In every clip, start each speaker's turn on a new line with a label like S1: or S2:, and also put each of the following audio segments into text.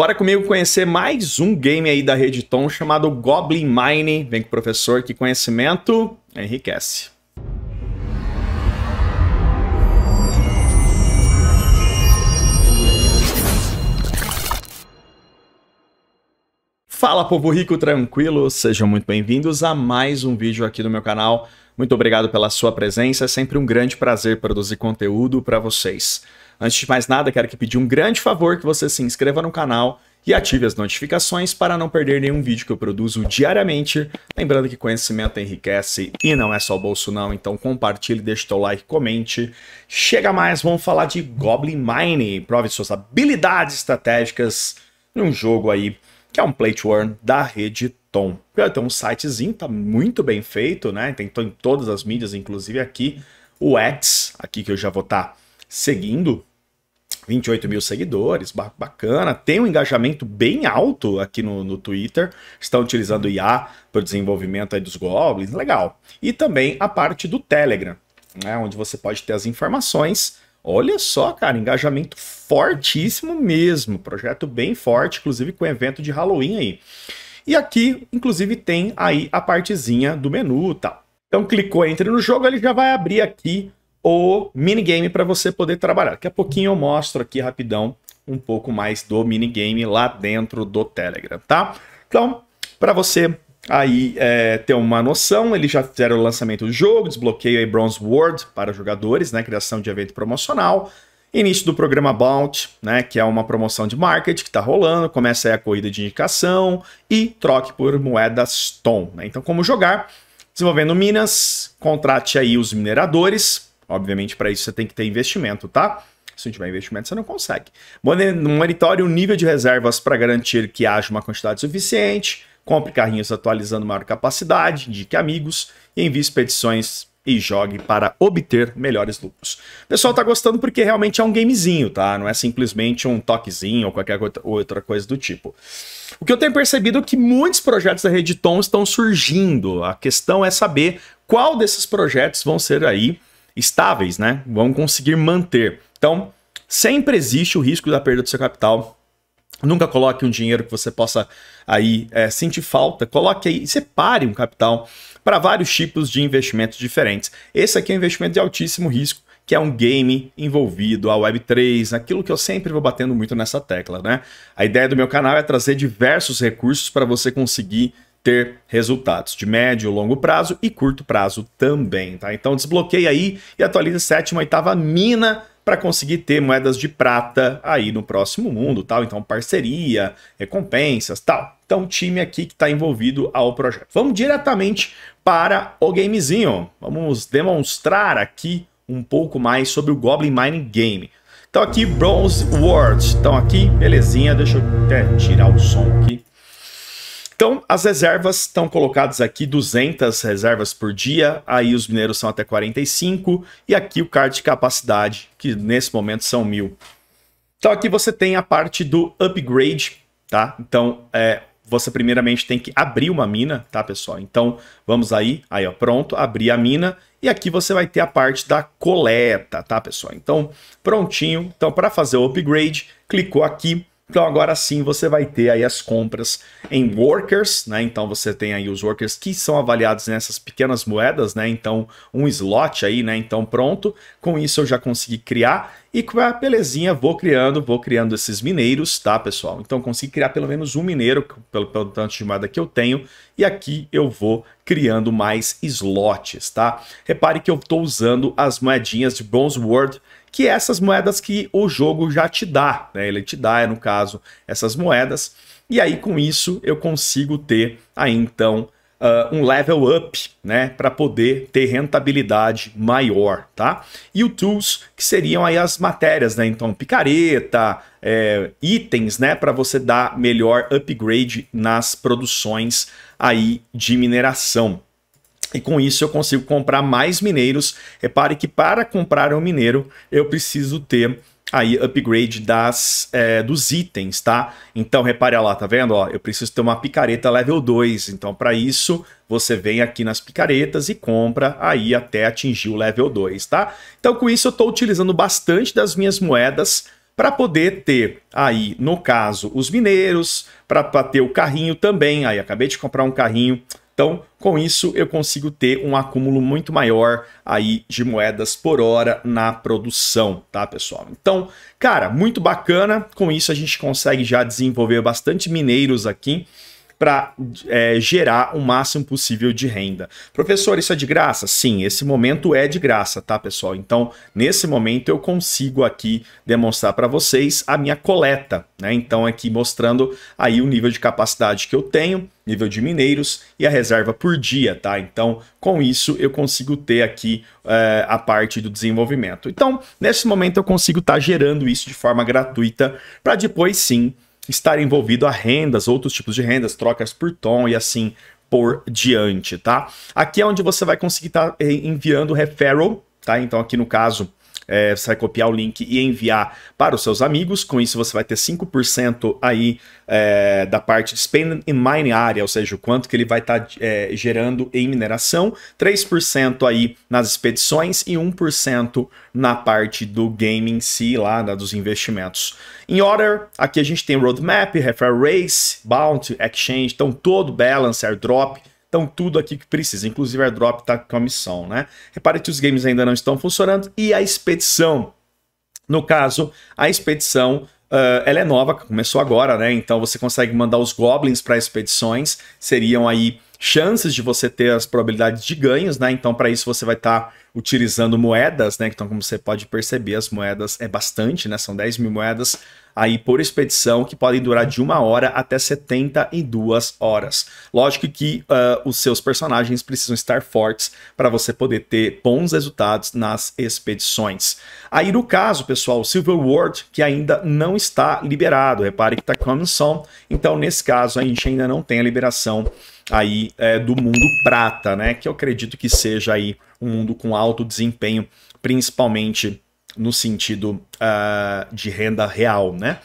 S1: Bora comigo conhecer mais um game aí da Tom chamado Goblin Mine. Vem com o professor que conhecimento enriquece. Fala povo rico tranquilo, sejam muito bem-vindos a mais um vídeo aqui no meu canal. Muito obrigado pela sua presença, é sempre um grande prazer produzir conteúdo para vocês. Antes de mais nada, quero que pedir um grande favor que você se inscreva no canal e ative as notificações para não perder nenhum vídeo que eu produzo diariamente. Lembrando que conhecimento enriquece e não é só o bolso não, então compartilhe, deixe seu like, comente. Chega mais, vamos falar de Goblin Mine. Prove suas habilidades estratégicas num jogo aí que é um play to earn da rede Tom. Tem um sitezinho, tá muito bem feito, né? Tem em todas as mídias, inclusive aqui o X, aqui que eu já vou estar tá seguindo 28 mil seguidores, bacana. Tem um engajamento bem alto aqui no, no Twitter. Estão utilizando o IA para o desenvolvimento dos Goblins, legal. E também a parte do Telegram, né, onde você pode ter as informações. Olha só, cara, engajamento fortíssimo mesmo. Projeto bem forte, inclusive com evento de Halloween aí. E aqui, inclusive, tem aí a partezinha do menu e tal. Então, clicou, entre no jogo, ele já vai abrir aqui o minigame para você poder trabalhar. Daqui a pouquinho eu mostro aqui rapidão um pouco mais do minigame lá dentro do Telegram, tá? Então, para você aí é, ter uma noção, eles já fizeram o lançamento do jogo, desbloqueio aí Bronze World para jogadores, né? Criação de evento promocional. Início do programa Bounty, né, que é uma promoção de market que está rolando, começa aí a corrida de indicação e troque por moedas Tom. Né? Então, como jogar? Desenvolvendo minas, contrate aí os mineradores, Obviamente, para isso você tem que ter investimento, tá? Se não tiver investimento, você não consegue. Monitore o nível de reservas para garantir que haja uma quantidade suficiente. Compre carrinhos atualizando maior capacidade, indique amigos e envie expedições e jogue para obter melhores lucros. pessoal tá gostando porque realmente é um gamezinho, tá? Não é simplesmente um toquezinho ou qualquer outra coisa do tipo. O que eu tenho percebido é que muitos projetos da Redditon estão surgindo. A questão é saber qual desses projetos vão ser aí estáveis, né? Vão conseguir manter. Então, sempre existe o risco da perda do seu capital. Nunca coloque um dinheiro que você possa aí é, sentir falta. Coloque aí, separe um capital para vários tipos de investimentos diferentes. Esse aqui é um investimento de altíssimo risco, que é um game envolvido a Web3, aquilo que eu sempre vou batendo muito nessa tecla, né? A ideia do meu canal é trazer diversos recursos para você conseguir ter resultados de médio, longo prazo e curto prazo também, tá? Então desbloqueia aí e atualiza sétima, oitava mina para conseguir ter moedas de prata aí no próximo mundo, tal. Então parceria, recompensas, tal. Então time aqui que está envolvido ao projeto. Vamos diretamente para o gamezinho. Vamos demonstrar aqui um pouco mais sobre o Goblin Mining Game. Então aqui Bronze Words. Então aqui, belezinha, deixa eu até tirar o som aqui então, as reservas estão colocadas aqui, 200 reservas por dia, aí os mineiros são até 45, e aqui o card de capacidade, que nesse momento são 1.000. Então, aqui você tem a parte do upgrade, tá? Então, é, você primeiramente tem que abrir uma mina, tá, pessoal? Então, vamos aí, aí ó, pronto, abrir a mina, e aqui você vai ter a parte da coleta, tá, pessoal? Então, prontinho. Então, para fazer o upgrade, clicou aqui, então agora sim você vai ter aí as compras em workers, né? Então você tem aí os workers que são avaliados nessas pequenas moedas, né? Então um slot aí, né? Então pronto, com isso eu já consegui criar e com a belezinha vou criando, vou criando esses mineiros, tá pessoal? Então consegui criar pelo menos um mineiro pelo, pelo tanto de moeda que eu tenho e aqui eu vou criando mais slots, tá? Repare que eu estou usando as moedinhas de Bronze World que é essas moedas que o jogo já te dá. Né? Ele te dá, no caso, essas moedas. E aí, com isso, eu consigo ter aí então uh, um level up, né? Para poder ter rentabilidade maior, tá? E o tools, que seriam aí as matérias, né? Então, picareta, é, itens, né? Para você dar melhor upgrade nas produções aí de mineração e com isso eu consigo comprar mais mineiros. Repare que para comprar um mineiro eu preciso ter aí upgrade das, é, dos itens, tá? Então repare lá, tá vendo? Ó, eu preciso ter uma picareta level 2, então para isso você vem aqui nas picaretas e compra aí até atingir o level 2, tá? Então com isso eu estou utilizando bastante das minhas moedas para poder ter aí, no caso, os mineiros, para ter o carrinho também. Aí acabei de comprar um carrinho então, com isso, eu consigo ter um acúmulo muito maior aí de moedas por hora na produção, tá, pessoal? Então, cara, muito bacana. Com isso, a gente consegue já desenvolver bastante mineiros aqui para é, gerar o máximo possível de renda. Professor, isso é de graça? Sim, esse momento é de graça, tá, pessoal? Então, nesse momento eu consigo aqui demonstrar para vocês a minha coleta, né? Então, aqui mostrando aí o nível de capacidade que eu tenho, nível de mineiros e a reserva por dia, tá? Então, com isso eu consigo ter aqui é, a parte do desenvolvimento. Então, nesse momento eu consigo estar tá gerando isso de forma gratuita para depois sim estar envolvido a rendas, outros tipos de rendas, trocas por tom e assim por diante, tá? Aqui é onde você vai conseguir estar tá eh, enviando referral, tá? Então aqui no caso é, você vai copiar o link e enviar para os seus amigos. Com isso, você vai ter 5% aí é, da parte de spend in mine area, ou seja, o quanto que ele vai estar tá, é, gerando em mineração, 3% aí nas expedições e 1% na parte do game em si, lá dos investimentos. Em order, aqui a gente tem roadmap, referral race, bounty, exchange, então todo balance, airdrop, então, tudo aqui que precisa, inclusive airdrop está com a missão, né? Repare que os games ainda não estão funcionando e a expedição. No caso, a expedição Uh, ela é nova, começou agora, né? Então você consegue mandar os goblins para expedições, seriam aí chances de você ter as probabilidades de ganhos, né? Então para isso você vai estar tá utilizando moedas, né? Então, como você pode perceber, as moedas é bastante, né? São 10 mil moedas aí por expedição que podem durar de uma hora até 72 horas. Lógico que uh, os seus personagens precisam estar fortes para você poder ter bons resultados nas expedições. Aí no caso, pessoal, Silver World que ainda não está liberado. Repare que está a missão, então nesse caso a gente ainda não tem a liberação aí é, do mundo prata, né? Que eu acredito que seja aí um mundo com alto desempenho, principalmente no sentido uh, de renda real, né?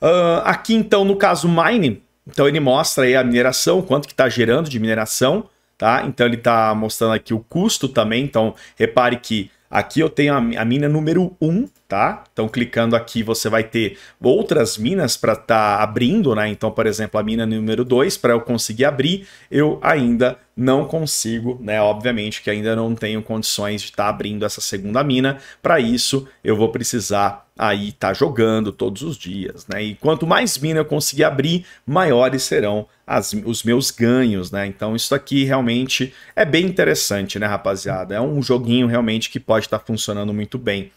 S1: Uh, aqui então no caso mine, então ele mostra aí a mineração, quanto que está gerando de mineração, tá? Então ele está mostrando aqui o custo também, então repare que aqui eu tenho a, a mina número 1, um, tá? Então, clicando aqui, você vai ter outras minas para estar tá abrindo, né? Então, por exemplo, a mina número 2, para eu conseguir abrir, eu ainda não consigo, né? Obviamente que ainda não tenho condições de estar tá abrindo essa segunda mina. Para isso, eu vou precisar aí estar tá jogando todos os dias, né? E quanto mais mina eu conseguir abrir, maiores serão as, os meus ganhos, né? Então isso aqui realmente é bem interessante, né, rapaziada? É um joguinho realmente que pode estar tá funcionando muito bem.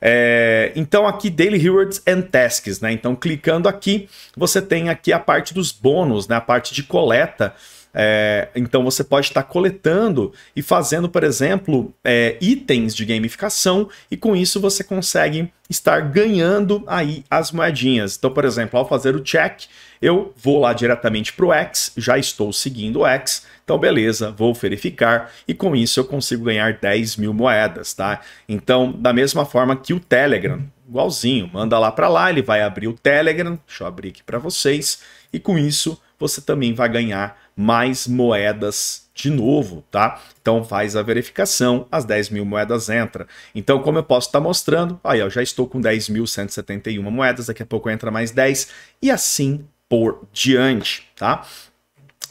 S1: É, então aqui Daily Rewards and Tasks, né? Então clicando aqui, você tem aqui a parte dos bônus, né? A parte de coleta é, então você pode estar coletando e fazendo, por exemplo, é, itens de gamificação, e com isso você consegue estar ganhando aí as moedinhas. Então, por exemplo, ao fazer o check, eu vou lá diretamente para o X, já estou seguindo o X, então beleza, vou verificar e com isso eu consigo ganhar 10 mil moedas, tá? Então, da mesma forma que o Telegram, igualzinho, manda lá para lá, ele vai abrir o Telegram, deixa eu abrir aqui para vocês, e com isso você também vai ganhar mais moedas de novo, tá? Então faz a verificação, as 10 mil moedas entra. Então como eu posso estar tá mostrando, aí eu já estou com 10.171 moedas, daqui a pouco entra mais 10 e assim por diante, tá?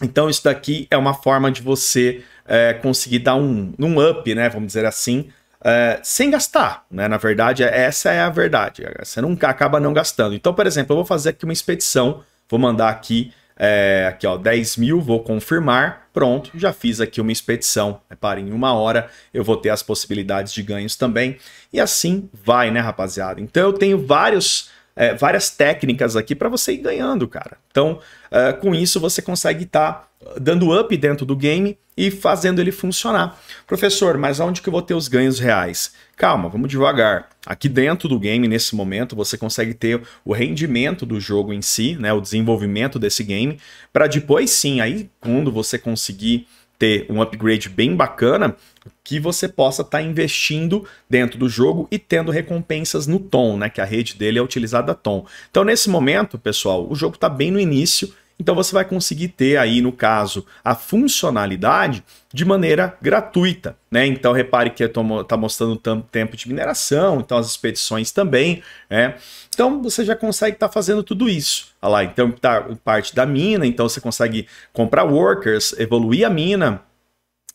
S1: Então isso daqui é uma forma de você é, conseguir dar um, um up, né? Vamos dizer assim, é, sem gastar, né? Na verdade, é, essa é a verdade. Você nunca acaba não gastando. Então, por exemplo, eu vou fazer aqui uma expedição, vou mandar aqui é, aqui, ó, 10 mil, vou confirmar. Pronto, já fiz aqui uma expedição. Repara, é, em uma hora eu vou ter as possibilidades de ganhos também. E assim vai, né, rapaziada? Então eu tenho vários é, várias técnicas aqui para você ir ganhando, cara. Então, é, com isso você consegue estar tá dando up dentro do game e fazendo ele funcionar. Professor, mas aonde que eu vou ter os ganhos reais? Calma, vamos devagar. Aqui dentro do game, nesse momento, você consegue ter o rendimento do jogo em si, né, o desenvolvimento desse game, para depois sim, aí quando você conseguir ter um upgrade bem bacana, que você possa estar tá investindo dentro do jogo e tendo recompensas no Tom, né? Que a rede dele é utilizada a Tom. Então, nesse momento, pessoal, o jogo está bem no início, então você vai conseguir ter aí, no caso, a funcionalidade de maneira gratuita, né? Então repare que está mostrando tempo de mineração, então as expedições também, né? Então você já consegue estar tá fazendo tudo isso. Olha lá, então tá parte da mina, então você consegue comprar workers, evoluir a mina,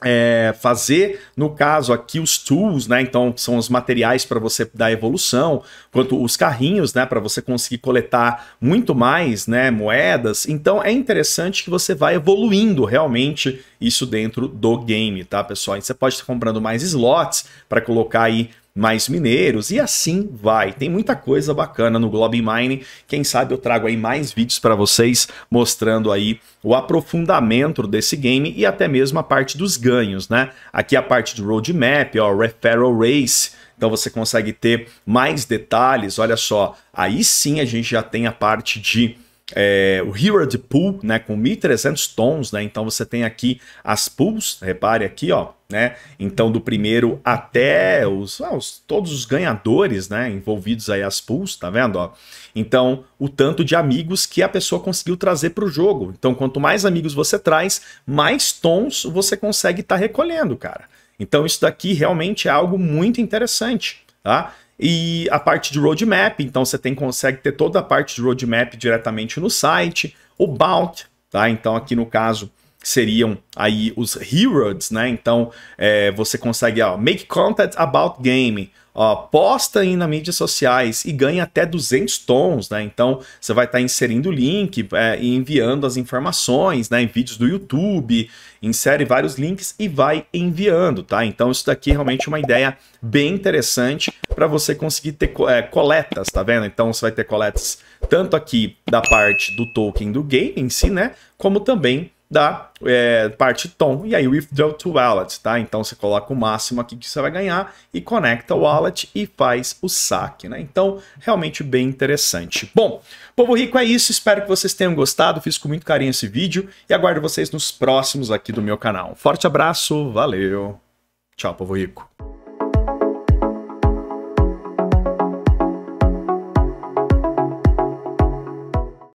S1: é, fazer, no caso aqui, os tools, né? Então, são os materiais para você dar evolução, quanto os carrinhos, né? Para você conseguir coletar muito mais, né? Moedas. Então, é interessante que você vá evoluindo realmente isso dentro do game, tá, pessoal? E você pode estar comprando mais slots para colocar aí mais mineiros e assim vai. Tem muita coisa bacana no Globe Mining Quem sabe eu trago aí mais vídeos para vocês mostrando aí o aprofundamento desse game e até mesmo a parte dos ganhos, né? Aqui a parte do roadmap, ó, referral race. Então você consegue ter mais detalhes. Olha só, aí sim a gente já tem a parte de é, o Herald Pool, né, com 1.300 tons, né, então você tem aqui as pools, repare aqui, ó, né, então do primeiro até os, ah, os, todos os ganhadores, né, envolvidos aí as pools, tá vendo, ó, então o tanto de amigos que a pessoa conseguiu trazer para o jogo, então quanto mais amigos você traz, mais tons você consegue estar tá recolhendo, cara, então isso daqui realmente é algo muito interessante, tá, e a parte de roadmap, então você tem, consegue ter toda a parte de roadmap diretamente no site. O bulk, tá? Então aqui no caso seriam aí os heroes né? Então é, você consegue ó, make content about game, ó, posta aí nas mídias sociais e ganha até 200 tons, né? Então você vai estar tá inserindo o link é, e enviando as informações, né? Em vídeos do YouTube, insere vários links e vai enviando, tá? Então isso daqui é realmente uma ideia bem interessante para você conseguir ter é, coletas, tá vendo? Então você vai ter coletas tanto aqui da parte do token do game em si, né? Como também da é, parte tom e aí withdraw to wallet, tá? Então você coloca o máximo aqui que você vai ganhar e conecta o wallet e faz o saque, né? Então, realmente bem interessante. Bom, povo rico é isso, espero que vocês tenham gostado, fiz com muito carinho esse vídeo e aguardo vocês nos próximos aqui do meu canal. Forte abraço, valeu. Tchau, povo rico.